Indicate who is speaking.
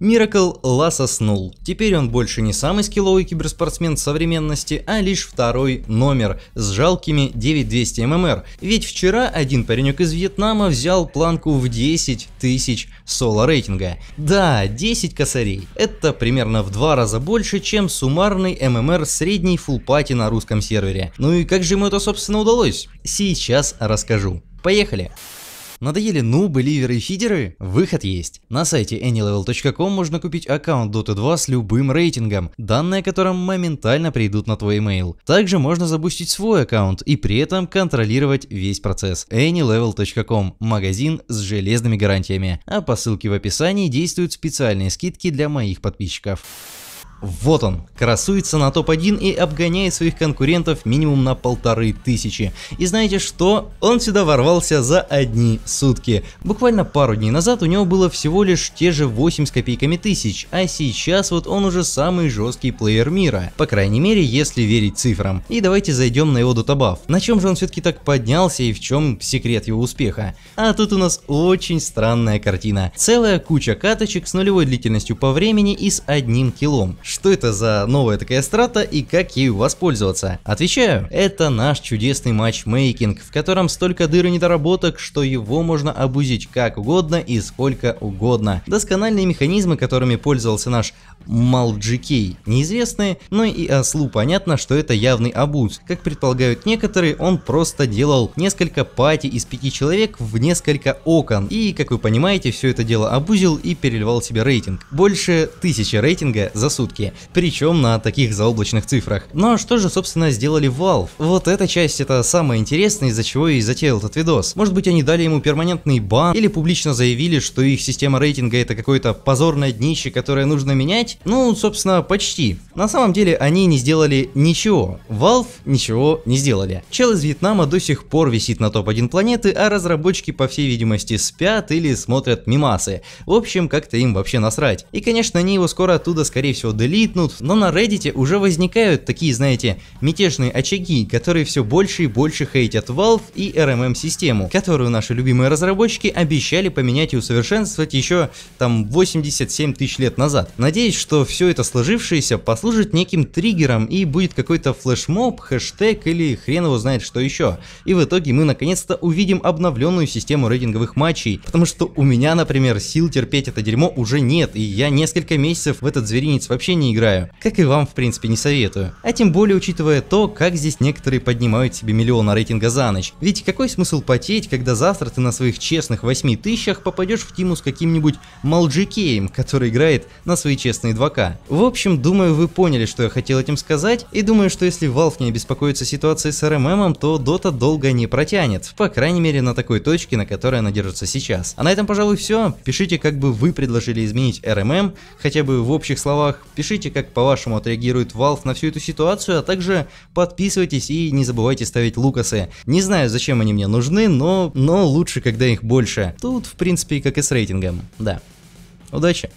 Speaker 1: Миракл Ласа снул. Теперь он больше не самый скилловый киберспортсмен современности, а лишь второй номер с жалкими 9200 ММР. Ведь вчера один паренек из Вьетнама взял планку в 10 тысяч соло рейтинга. Да, 10 косарей. Это примерно в два раза больше, чем суммарный ММР средней фулпати на русском сервере. Ну и как же ему это собственно удалось? Сейчас расскажу. Поехали! Надоели нубы, ливеры и фидеры? Выход есть. На сайте anylevel.com можно купить аккаунт Dota 2 с любым рейтингом, данные о котором моментально придут на твой email. Также можно запустить свой аккаунт и при этом контролировать весь процесс. anylevel.com – магазин с железными гарантиями. А по ссылке в описании действуют специальные скидки для моих подписчиков. Вот он, красуется на топ-1 и обгоняет своих конкурентов минимум на полторы тысячи. И знаете что? Он сюда ворвался за одни сутки. Буквально пару дней назад у него было всего лишь те же 8 с копейками тысяч, а сейчас вот он уже самый жесткий плеер мира. По крайней мере, если верить цифрам. И давайте зайдем на его дотабаф. На чем же он все-таки так поднялся и в чем секрет его успеха? А тут у нас очень странная картина. Целая куча каточек с нулевой длительностью по времени и с одним килом что это за новая такая страта и как ею воспользоваться. Отвечаю, это наш чудесный матчмейкинг, в котором столько дыр и недоработок, что его можно обузить как угодно и сколько угодно. Доскональные механизмы, которыми пользовался наш Малджикей, неизвестны, но и ослу понятно, что это явный обуз. Как предполагают некоторые, он просто делал несколько пати из пяти человек в несколько окон. И, как вы понимаете, все это дело обузил и переливал себе рейтинг. Больше тысячи рейтинга за сутки рынке, причем на таких заоблачных цифрах. Но ну а что же, собственно, сделали Valve? Вот эта часть это самое интересное, из-за чего и затеял этот видос. Может быть, они дали ему перманентный бан или публично заявили, что их система рейтинга это какое-то позорное днище, которое нужно менять? Ну, собственно, почти. На самом деле, они не сделали ничего. Valve ничего не сделали. Чел из Вьетнама до сих пор висит на топ-1 планеты, а разработчики, по всей видимости, спят или смотрят мимасы. В общем, как-то им вообще насрать. И, конечно, они его скоро оттуда, скорее всего, делят делитнут, но на Reddit уже возникают такие, знаете, мятежные очаги, которые все больше и больше хейтят Valve и RMM-систему, которую наши любимые разработчики обещали поменять и усовершенствовать еще там 87 тысяч лет назад. Надеюсь, что все это сложившееся послужит неким триггером и будет какой-то флешмоб, хэштег или хрен его знает что еще. И в итоге мы наконец-то увидим обновленную систему рейтинговых матчей, потому что у меня, например, сил терпеть это дерьмо уже нет, и я несколько месяцев в этот зверинец вообще не играю, как и вам в принципе не советую. А тем более учитывая то, как здесь некоторые поднимают себе миллиона рейтинга за ночь. Ведь какой смысл потеть, когда завтра ты на своих честных 8 тысячах попадешь в тиму с каким-нибудь Малджикеем, который играет на свои честные 2К. В общем, думаю вы поняли, что я хотел этим сказать, и думаю, что если Valve не беспокоится ситуацией с РММом, то Dota долго не протянет, по крайней мере на такой точке, на которой она держится сейчас. А на этом, пожалуй, все. Пишите, как бы вы предложили изменить РММ, хотя бы в общих словах, Пишите, как по-вашему отреагирует Valve на всю эту ситуацию, а также подписывайтесь и не забывайте ставить Лукасы. Не знаю, зачем они мне нужны, но, но лучше, когда их больше. Тут, в принципе, как и с рейтингом, да. Удачи!